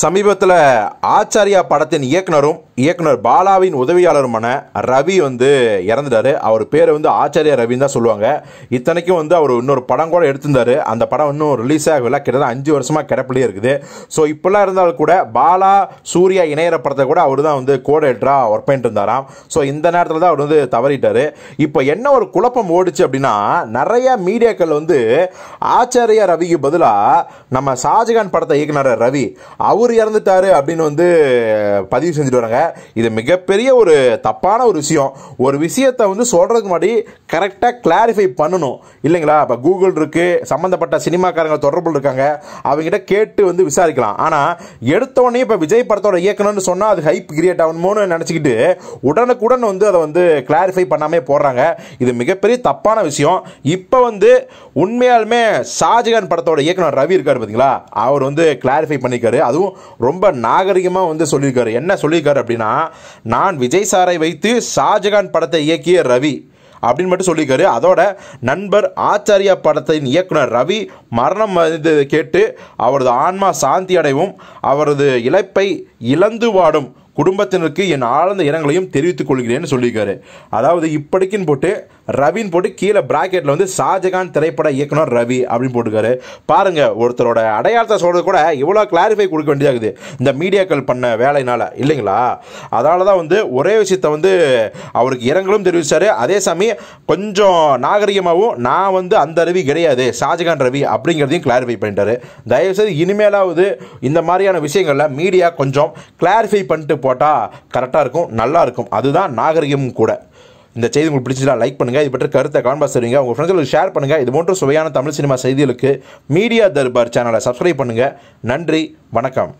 சமீபத்தில் ஆச்சாரியா படத்தின் இயக்குனரும் இயக்குனர் பாலாவின் உதவியாளருமான ரவி வந்து இறந்துட்டார் அவர் பேர் வந்து ஆச்சாரியா ரவின்னு தான் சொல்லுவாங்க இத்தனைக்கும் வந்து அவர் இன்னொரு படம் கூட எடுத்திருந்தார் அந்த படம் இன்னும் ரிலீஸ் ஆகல கிட்டத்தட்ட அஞ்சு வருஷமாக கிடப்பிலே இருக்குது ஸோ இப்போல்லாம் இருந்தாலும் கூட பாலா சூர்யா இணையிற படத்தை கூட அவர் தான் வந்து கோட எடிட்டராக ஒர்க் பண்ணிட்டு இருந்தாராம் ஸோ இந்த நேரத்தில் தான் அவர் வந்து தவறிட்டார் இப்போ என்ன ஒரு குழப்பம் ஓடிச்சு அப்படின்னா நிறைய மீடியாக்கள் வந்து ஆச்சாரியா ரவிக்கு பதிலாக நம்ம ஷாஜகான் படத்தை இயக்குனர் ரவி அவர் அவர் இறந்துட்டாரு அப்படின்னு வந்து பதிவு செஞ்சுட்டு வராங்க இது மிகப்பெரிய ஒரு தப்பான ஒரு விஷயம் ஒரு விஷயத்தை வந்து சொல்கிறதுக்கு முன்னாடி கரெக்டாக கிளாரிஃபை பண்ணணும் இல்லைங்களா இப்போ கூகுள் இருக்குது சம்மந்தப்பட்ட சினிமாக்காரங்க தொடர்பு இருக்காங்க அவங்ககிட்ட கேட்டு வந்து விசாரிக்கலாம் ஆனால் எடுத்தோடனே இப்போ விஜய் படத்தோட இயக்கணும்னு சொன்னால் அது ஹைப் கிரியேட் ஆகணுமோன்னு நினச்சிக்கிட்டு உடனுக்குடன் வந்து அதை வந்து கிளாரிஃபை பண்ணாமே போடுறாங்க இது மிகப்பெரிய தப்பான விஷயம் இப்போ வந்து உண்மையாலுமே ஷாஜகான் படத்தோட இயக்குனர் ரவி இருக்கார் பார்த்தீங்களா அவர் வந்து கிளாரிஃபை பண்ணிக்காரு அதுவும் ரொம்ப நாகரிகமாக வந்து சொல்லியிருக்காரு என்ன சொல்லியிருக்காரு அப்படின்னா நான் விஜய் சாரை வைத்து ஷாஜகான் படத்தை இயக்கிய ரவி அப்படின்னு மட்டும் சொல்லியிருக்காரு அதோட நண்பர் ஆச்சாரியா படத்தின் இயக்குனர் ரவி மரணம் கேட்டு அவரது ஆன்மா சாந்தி அடைவும் அவரது இழப்பை இழந்து வாடும் குடும்பத்தினருக்கு என் ஆழ்ந்த இரங்கலையும் தெரிவித்துக் கொள்கிறேன்னு சொல்லியிருக்காரு அதாவது இப்படிக்குன்னு போட்டு ரவின்னு போட்டு கீழே பிராக்கெட்டில் வந்து ஷாஜகான் திரைப்பட இயக்குனர் ரவி அப்படின்னு போட்டுக்காரு பாருங்க ஒருத்தரோட அடையாளத்தை சொல்கிறது கூட இவ்வளோ கிளாரிஃபை கொடுக்க வேண்டியதாகுது இந்த மீடியாக்கள் பண்ண வேலையினால் இல்லைங்களா அதனால தான் வந்து ஒரே விஷயத்தை வந்து அவருக்கு இரங்கலும் தெரிவித்தார் அதே சமயம் கொஞ்சம் நாகரிகமாகவும் நான் வந்து அந்த ரவி கிடையாது ஷாஜகான் ரவி அப்படிங்கிறதையும் கிளாரிஃபை பண்ணிட்டாரு தயவுசெய்து இனிமேலாவது இந்த மாதிரியான விஷயங்களில் மீடியா கொஞ்சம் கொஞ்சம் கிளாரிஃபை பண்ணிட்டு போட்டால் கரெக்டாக இருக்கும் நல்லாயிருக்கும் அதுதான் நாகரிகமும் கூட இந்த செய்தி உங்களுக்கு பிடிச்சதா லைக் பண்ணுங்கள் இது பற்றி கருத்தை காண்பாஸ் தருவீங்க உங்கள் ஃப்ரெண்ட்ஸுக்கு ஷேர் பண்ணுங்கள் இது போன்ற சுவையான தமிழ் சினிமா செய்திகளுக்கு மீடியா தர்பார் சேனலை சப்ஸ்கிரைப் பண்ணுங்கள் நன்றி வணக்கம்